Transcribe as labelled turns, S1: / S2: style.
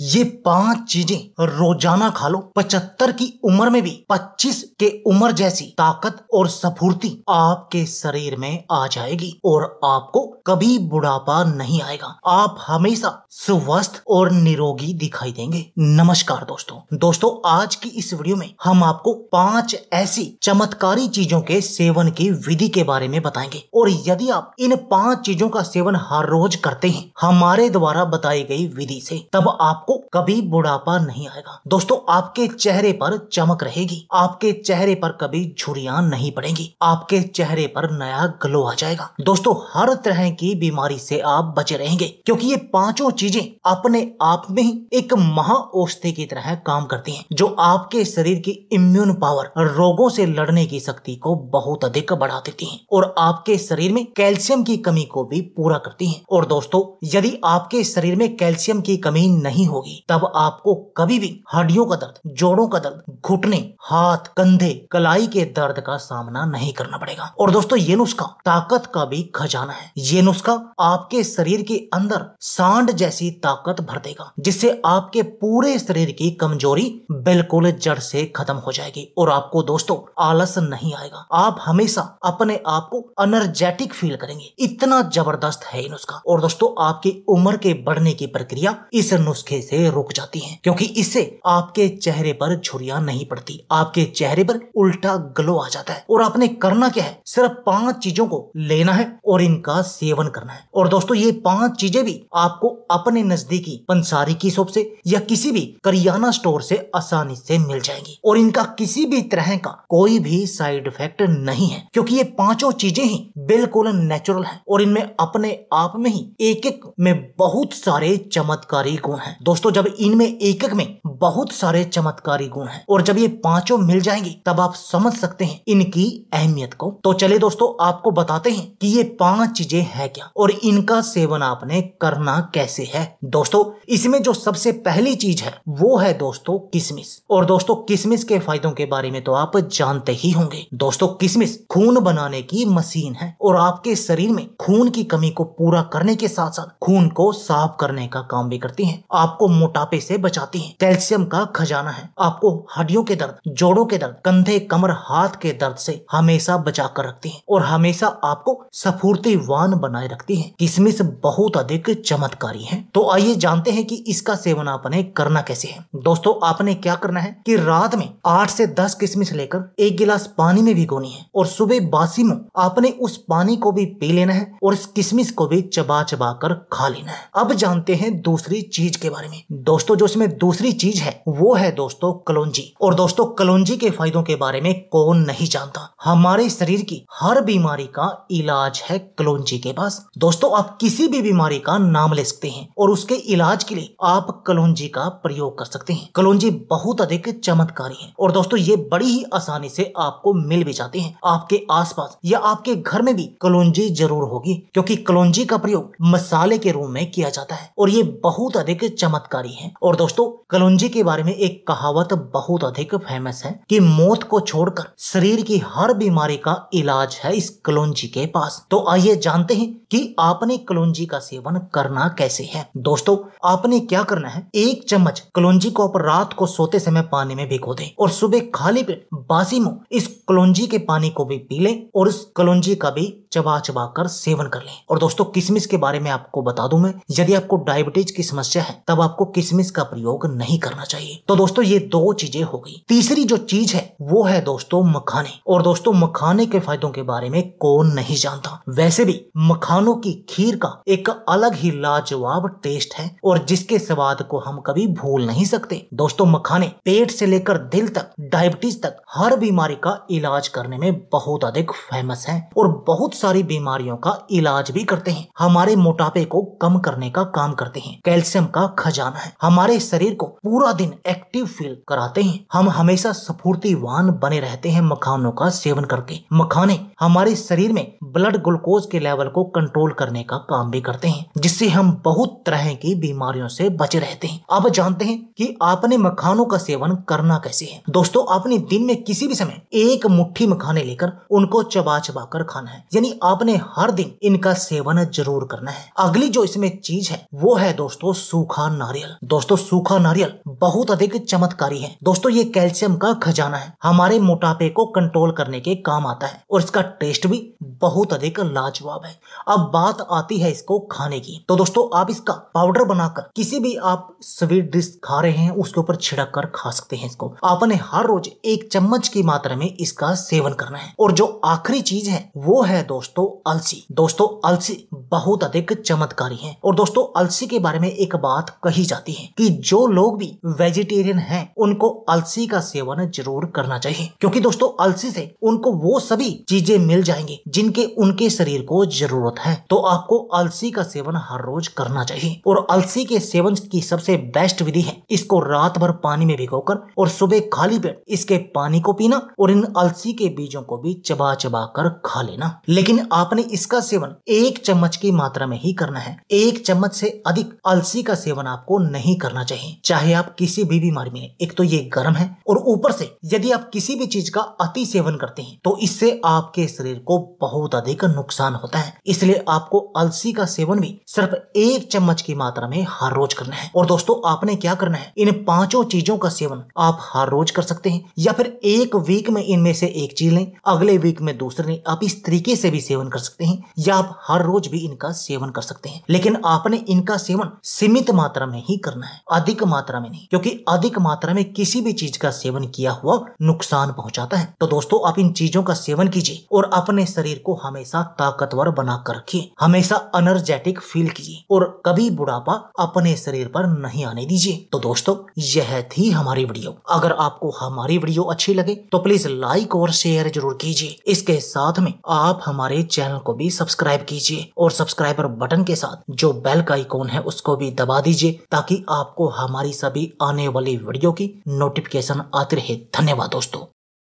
S1: ये पांच चीजें रोजाना खा लो पचहत्तर की उम्र में भी पच्चीस के उम्र जैसी ताकत और स्फूर्ति आपके शरीर में आ जाएगी और आपको कभी बुढ़ापा नहीं आएगा आप हमेशा स्वस्थ और निरोगी दिखाई देंगे नमस्कार दोस्तों दोस्तों आज की इस वीडियो में हम आपको पांच ऐसी चमत्कारी चीजों के सेवन की विधि के बारे में बताएंगे और यदि आप इन पांच चीजों का सेवन हर रोज करते हैं हमारे द्वारा बताई गई विधि से तब आप आपको कभी बुढ़ापा नहीं आएगा दोस्तों आपके चेहरे पर चमक रहेगी आपके चेहरे पर कभी झुरिया नहीं पड़ेंगी आपके चेहरे पर नया ग्लो आ जाएगा दोस्तों हर तरह की बीमारी से आप बचे रहेंगे क्योंकि ये पांचों चीजें अपने आप में ही एक महा औषधि की तरह काम करती हैं जो आपके शरीर की इम्यून पावर रोगों से लड़ने की शक्ति को बहुत अधिक बढ़ा देती हैं और आपके शरीर में कैल्शियम की कमी को भी पूरा करती हैं और दोस्तों यदि आपके शरीर में कैल्शियम की कमी नहीं हो होगी तब आपको कभी भी हड्डियों का दर्द जोड़ों का दर्द घुटने हाथ कंधे कलाई के दर्द का सामना नहीं करना पड़ेगा और दोस्तों ये नुस्खा ताकत का भी खजाना है ये नुस्खा आपके शरीर के अंदर सांड जैसी ताकत भर देगा जिससे आपके पूरे शरीर की कमजोरी बिल्कुल जड़ से खत्म हो जाएगी और आपको दोस्तों आलस नहीं आएगा आप हमेशा अपने आप को एनर्जेटिक फील करेंगे इतना जबरदस्त है ये नुस्खा और दोस्तों आपकी उम्र के बढ़ने की प्रक्रिया इस नुस्खे से रुक जाती हैं क्योंकि इससे आपके चेहरे पर छुरिया नहीं पड़ती आपके चेहरे पर उल्टा ग्लो आ जाता है और आपने करना क्या है सिर्फ पांच चीजों को लेना है और इनका सेवन करना है और दोस्तों ये पांच चीजें भी आपको अपने नजदीकी पंसारी की शॉप से या किसी भी करियाना स्टोर से आसानी से मिल जाएंगी और इनका किसी भी तरह का कोई भी साइड इफेक्ट नहीं है क्योंकि ये पांचों चीजें ही बिल्कुल नेचुरल है और इनमें अपने आप में ही एक एक में बहुत सारे चमत्कारी गुण है दोस्तों दोस्तों जब इनमें एकक में बहुत सारे चमत्कारी गुण हैं और जब ये पांचों मिल जाएंगे तब आप समझ सकते हैं इनकी अहमियत को तो चले दोस्तों आपको बताते हैं कि ये पांच चीजें हैं क्या और इनका सेवन आपने करना कैसे है दोस्तों इसमें जो सबसे पहली चीज है वो है दोस्तों किसमिस और दोस्तों किसमिस के फायदों के बारे में तो आप जानते ही होंगे दोस्तों किसमिस खून बनाने की मशीन है और आपके शरीर में खून की कमी को पूरा करने के साथ साथ खून को साफ करने का काम भी करती है आपको मोटापे से बचाती है कैल्सियम कैल्शियम का खजाना है आपको हड्डियों के दर्द जोड़ों के दर्द कंधे कमर हाथ के दर्द से हमेशा बचा कर रखती है और हमेशा आपको सफूर्तीवान बनाए रखती है किशमिश बहुत अधिक चमत्कारी है तो आइए जानते हैं कि इसका सेवन आपने करना कैसे है दोस्तों आपने क्या करना है कि रात में आठ से दस किशमिश लेकर एक गिलास पानी में भिगोनी है और सुबह बासी में आपने उस पानी को भी पी लेना है और इस किशमिश को भी चबा चबा कर खा लेना है अब जानते हैं दूसरी चीज के बारे में दोस्तों जो इसमें दूसरी चीज चीज है वो है दोस्तों कलोंजी और दोस्तों कलोंजी के फायदों के बारे में कौन नहीं जानता हमारे शरीर की हर बीमारी का इलाज है कलोंजी के पास दोस्तों आप किसी भी बीमारी का नाम ले सकते हैं और उसके इलाज के लिए आप कलोंजी का प्रयोग कर सकते हैं कलोंजी बहुत अधिक चमत्कारी है और दोस्तों ये बड़ी ही आसानी से आपको मिल भी जाते हैं आपके आसपास या आपके घर में भी कलोंजी जरूर होगी क्योंकि कलोंजी का प्रयोग मसाले के रूप में किया जाता है और ये बहुत अधिक चमत्कारी है और दोस्तों कलोंजी गांधी के बारे में एक कहावत बहुत अधिक फेमस है कि मौत को छोड़कर शरीर की हर बीमारी का इलाज है इस कलौजी के पास तो आइए जानते हैं कि आपने कलौजी का सेवन करना कैसे है दोस्तों आपने क्या करना है एक चम्मच कलौजी को आप रात को सोते समय पानी में भिगो दे और सुबह खाली पेट बासी मुंह इस कलौजी के पानी को भी पी ले और इस कलौजी का भी चबा चबा कर सेवन कर लें और दोस्तों किशमिश के बारे में आपको बता दूं मैं यदि आपको डायबिटीज की समस्या है तब आपको किशमिश का प्रयोग नहीं करना चाहिए तो दोस्तों ये दो चीजें हो गई तीसरी जो चीज है वो है दोस्तों मखाने और दोस्तों मखाने के फायदों के बारे में कौन नहीं जानता वैसे भी मखानों की खीर का एक अलग ही लाजवाब टेस्ट है और जिसके स्वाद को हम कभी भूल नहीं सकते दोस्तों मखाने पेट से लेकर दिल तक डायबिटीज तक हर बीमारी का इलाज करने में बहुत अधिक फेमस है और बहुत सारी बीमारियों का इलाज भी करते हैं हमारे मोटापे को कम करने का काम करते हैं कैल्शियम का खजाना है हमारे शरीर को पूरा दिन एक्टिव फील कराते हैं हम हमेशा स्फूर्तिवान बने रहते हैं मखानों का सेवन करके मखाने हमारे शरीर में ब्लड ग्लूकोज के लेवल को कंट्रोल करने का काम भी करते हैं जिससे हम बहुत तरह की बीमारियों से बचे रहते हैं अब जानते हैं कि आपने मखानों का सेवन करना कैसे है दोस्तों आपने दिन में किसी भी समय एक मुट्ठी मखाने लेकर उनको चबा चबा कर खाना है यानी आपने हर दिन इनका सेवन जरूर करना है अगली जो इसमें चीज है वो है दोस्तों सूखा नारियल दोस्तों सूखा नारियल बहुत अधिक चमत्कारी है दोस्तों ये कैल्शियम का खजाना है हमारे मोटापे को कंट्रोल करने के काम आता है और इसका टेस्ट भी बहुत अधिक लाजवाब है अब बात आती है इसको खाने की तो दोस्तों आप इसका पाउडर बनाकर किसी भी आप स्वीट डिश खा रहे हैं उसके ऊपर छिड़क कर खा सकते हैं इसको आपने हर रोज एक चम्मच की मात्रा में इसका सेवन करना है और जो आखिरी चीज है वो है दोस्तों अलसी दोस्तों अलसी बहुत अधिक चमत्कारी है और दोस्तों अलसी के बारे में एक बात कही जाती है कि जो लोग भी वेजिटेरियन हैं उनको अलसी का सेवन जरूर करना चाहिए क्योंकि दोस्तों अलसी से उनको वो सभी चीजें मिल जाएंगी जिन जिनके उनके शरीर को जरूरत है तो आपको अलसी का सेवन हर रोज करना चाहिए और अलसी के सेवन की सबसे बेस्ट विधि है इसको रात भर पानी में भिगो और सुबह खाली पेट इसके पानी को पीना और इन अलसी के बीजों को भी चबा चबा कर खा लेना लेकिन आपने इसका सेवन एक चम्मच की मात्रा में ही करना है एक चम्मच से अधिक अलसी का सेवन आपको नहीं करना चाहिए चाहे आप किसी भी बीमारी में एक तो ये गर्म है और ऊपर से यदि आप किसी भी चीज का अति सेवन करते हैं तो इससे आपके शरीर को बहुत बहुत अधिक नुकसान होता है इसलिए आपको अलसी का सेवन भी सिर्फ एक चम्मच की मात्रा में हर रोज करना है और दोस्तों आपने क्या करना है इन पांचों चीजों का सेवन आप हर रोज कर सकते हैं या फिर एक वीक में इनमें से एक चीज लें अगले वीक में दूसरे लें आप इस तरीके से भी सेवन कर सकते हैं या आप हर रोज भी इनका सेवन कर सकते हैं लेकिन आपने इनका सेवन सीमित मात्रा में ही करना है अधिक मात्रा में नहीं क्योंकि अधिक मात्रा में किसी भी चीज का सेवन किया हुआ नुकसान पहुंचाता है तो दोस्तों आप इन चीजों का सेवन कीजिए और अपने शरीर को हमेशा ताकतवर बनाकर रखिए हमेशा एनर्जेटिक फील कीजिए और कभी बुढ़ापा अपने शरीर पर नहीं आने दीजिए तो दोस्तों यह थी हमारी वीडियो अगर आपको हमारी वीडियो अच्छी लगे तो प्लीज लाइक और शेयर जरूर कीजिए इसके साथ में आप हमारे चैनल को भी सब्सक्राइब कीजिए और सब्सक्राइबर बटन के साथ जो बेल का आइकॉन है उसको भी दबा दीजिए ताकि आपको हमारी सभी आने वाली वीडियो की नोटिफिकेशन आती रहे धन्यवाद दोस्तों